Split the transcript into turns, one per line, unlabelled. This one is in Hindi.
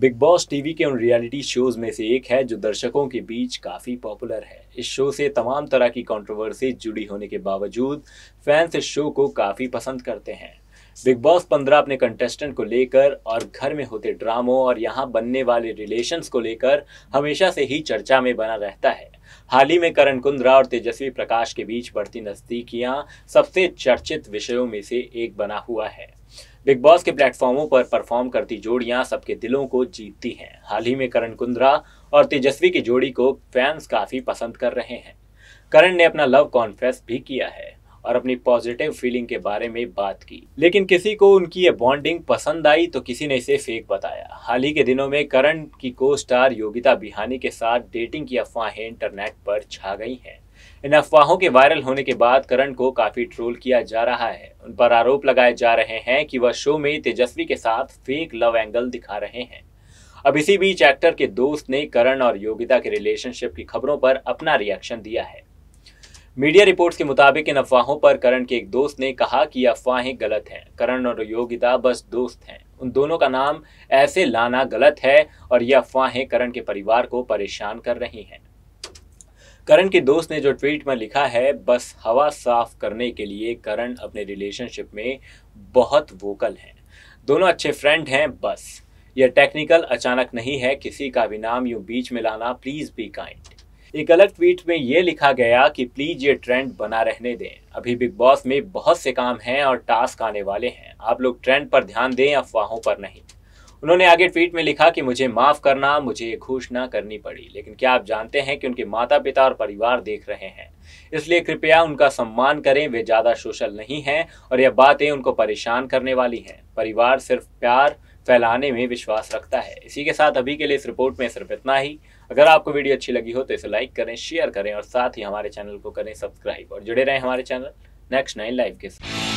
बिग बॉस टीवी के उन रियलिटी शोज में से एक है जो दर्शकों के बीच काफ़ी पॉपुलर है इस शो से तमाम तरह की कंट्रोवर्सी जुड़ी होने के बावजूद फैंस इस शो को काफ़ी पसंद करते हैं बिग बॉस पंद्रह अपने कंटेस्टेंट को लेकर और घर में होते ड्रामों और यहाँ बनने वाले रिलेशंस को लेकर हमेशा से ही चर्चा में बना रहता है हाल ही में करण कुंद्रा और तेजस्वी प्रकाश के बीच बढ़ती नज़दीकियाँ सबसे चर्चित विषयों में से एक बना हुआ है बिग बॉस के प्लेटफॉर्मों पर परफॉर्म करती जोड़ियां सबके दिलों को जीतती हैं हाल ही में करण कुंद्रा और तेजस्वी की जोड़ी को फैंस काफ़ी पसंद कर रहे हैं करण ने अपना लव कॉन्फ्रेंस भी किया है और अपनी पॉजिटिव फीलिंग के बारे में बात की लेकिन किसी को उनकी ये बॉन्डिंग पसंद आई तो किसी ने इसे फेक बताया हाल ही के दिनों में करण की को स्टार योगिता बिहानी के साथ डेटिंग की अफवाहें इंटरनेट पर छा गई हैं इन अफवाहों के वायरल होने के बाद करण को काफी ट्रोल किया जा रहा है उन पर आरोप लगाए जा रहे हैं कि वह शो में तेजस्वी के साथ फेक लव एंगल दिखा रहे हैं अब इसी बीच एक्टर के दोस्त ने करण और योगिता के रिलेशनशिप की खबरों पर अपना रिएक्शन दिया है मीडिया रिपोर्ट्स के मुताबिक इन अफवाहों पर करण के एक दोस्त ने कहा कि अफवाहें गलत हैं करण और योगिता बस दोस्त हैं उन दोनों का नाम ऐसे लाना गलत है और ये अफवाहें करण के परिवार को परेशान कर रही हैं करण के दोस्त ने जो ट्वीट में लिखा है बस हवा साफ करने के लिए करण अपने रिलेशनशिप में बहुत वोकल हैं दोनों अच्छे फ्रेंड हैं बस यह टेक्निकल अचानक नहीं है किसी का भी नाम यूं बीच में लाना प्लीज़ बी काइंड एक अलग ट्वीट में ये लिखा गया कि प्लीज़ ये ट्रेंड बना रहने दें अभी बिग बॉस में बहुत से काम हैं और टास्क आने वाले हैं आप लोग ट्रेंड पर ध्यान दें अफवाहों पर नहीं उन्होंने आगे ट्वीट में लिखा कि मुझे माफ करना मुझे ये घोषणा करनी पड़ी लेकिन क्या आप जानते हैं कि उनके माता पिता और परिवार देख रहे हैं इसलिए कृपया उनका सम्मान करें वे ज़्यादा सोशल नहीं हैं और यह बातें उनको परेशान करने वाली हैं परिवार सिर्फ प्यार फैलाने में विश्वास रखता है इसी के साथ अभी के लिए इस रिपोर्ट में सिर्फ इतना ही अगर आपको वीडियो अच्छी लगी हो तो इसे लाइक करें शेयर करें और साथ ही हमारे चैनल को करें सब्सक्राइब और जुड़े रहें हमारे चैनल नेक्स्ट नाइन लाइव के साथ